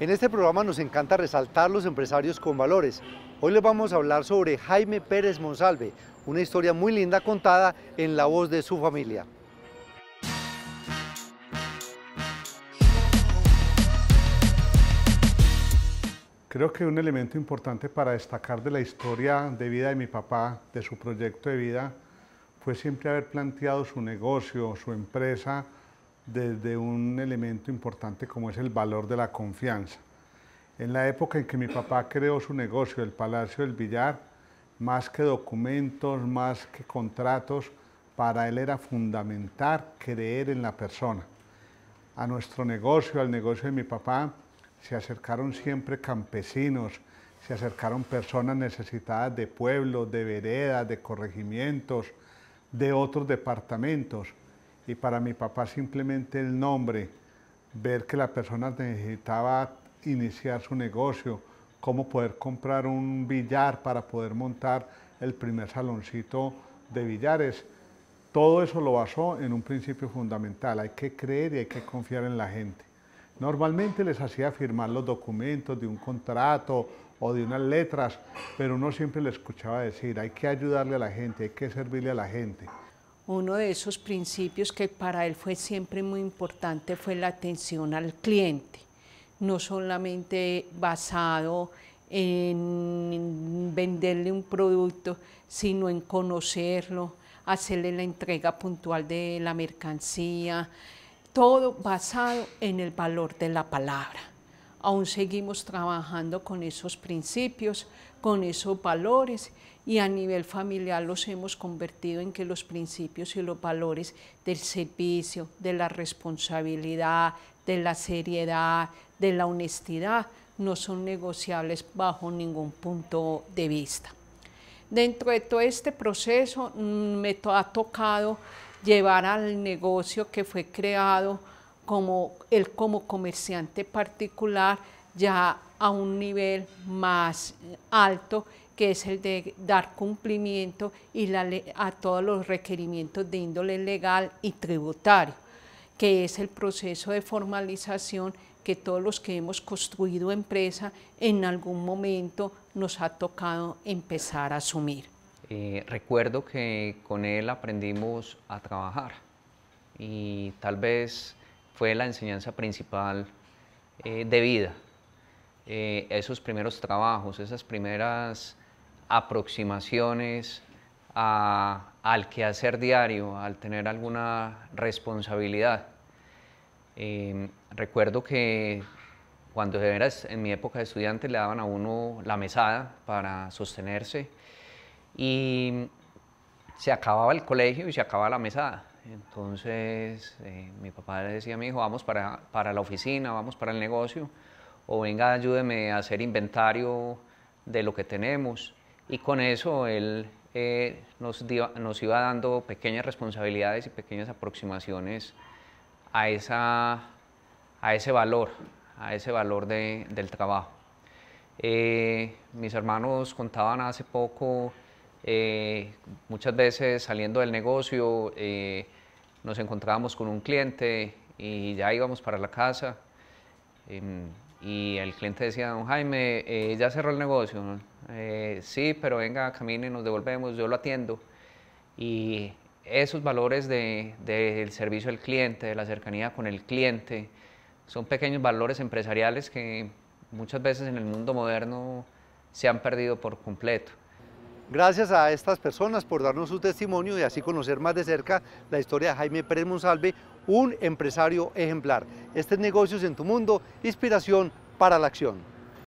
En este programa nos encanta resaltar los empresarios con valores. Hoy les vamos a hablar sobre Jaime Pérez Monsalve, una historia muy linda contada en la voz de su familia. Creo que un elemento importante para destacar de la historia de vida de mi papá, de su proyecto de vida, fue siempre haber planteado su negocio, su empresa, desde un elemento importante como es el valor de la confianza. En la época en que mi papá creó su negocio, el Palacio del Villar, más que documentos, más que contratos, para él era fundamental creer en la persona. A nuestro negocio, al negocio de mi papá, se acercaron siempre campesinos, se acercaron personas necesitadas de pueblos, de veredas, de corregimientos, de otros departamentos y para mi papá simplemente el nombre, ver que la persona necesitaba iniciar su negocio, cómo poder comprar un billar para poder montar el primer saloncito de billares. Todo eso lo basó en un principio fundamental, hay que creer y hay que confiar en la gente. Normalmente les hacía firmar los documentos de un contrato o de unas letras, pero uno siempre le escuchaba decir, hay que ayudarle a la gente, hay que servirle a la gente uno de esos principios que para él fue siempre muy importante fue la atención al cliente, no solamente basado en venderle un producto, sino en conocerlo, hacerle la entrega puntual de la mercancía, todo basado en el valor de la palabra aún seguimos trabajando con esos principios, con esos valores y a nivel familiar los hemos convertido en que los principios y los valores del servicio, de la responsabilidad, de la seriedad, de la honestidad, no son negociables bajo ningún punto de vista. Dentro de todo este proceso mm, me ha tocado llevar al negocio que fue creado como él como comerciante particular ya a un nivel más eh, alto que es el de dar cumplimiento y a todos los requerimientos de índole legal y tributario, que es el proceso de formalización que todos los que hemos construido empresa en algún momento nos ha tocado empezar a asumir. Eh, recuerdo que con él aprendimos a trabajar y tal vez fue la enseñanza principal eh, de vida. Eh, esos primeros trabajos, esas primeras aproximaciones al al quehacer diario, al tener alguna responsabilidad. Eh, recuerdo que cuando era en mi época de estudiante le daban a uno la mesada para sostenerse y se acababa el colegio y se acababa la mesada. Entonces eh, mi papá le decía a mi hijo, vamos para, para, la oficina, vamos para el negocio, o venga, ayúdeme a hacer inventario de lo que tenemos. Y con eso él eh, nos, iba dando pequeñas responsabilidades y pequeñas aproximaciones a, esa, a ese valor, a ese valor de, del trabajo. Eh, mis hermanos contaban hace poco eh, muchas veces saliendo del negocio eh, nos encontrábamos con un cliente y ya íbamos para la casa em, y el cliente decía, don Jaime, eh, ya cerró el negocio. sí, pero venga, camine, nos devolvemos, yo lo atiendo. Y esos valores del servicio al cliente, de la cercanía con el cliente, son pequeños valores empresariales que muchas veces en el mundo moderno se han perdido por completo. Gracias a estas personas por darnos su testimonio y así conocer más de cerca la historia de Jaime Pérez Monsalve, un empresario ejemplar. Este es Negocios en tu Mundo, inspiración para la acción.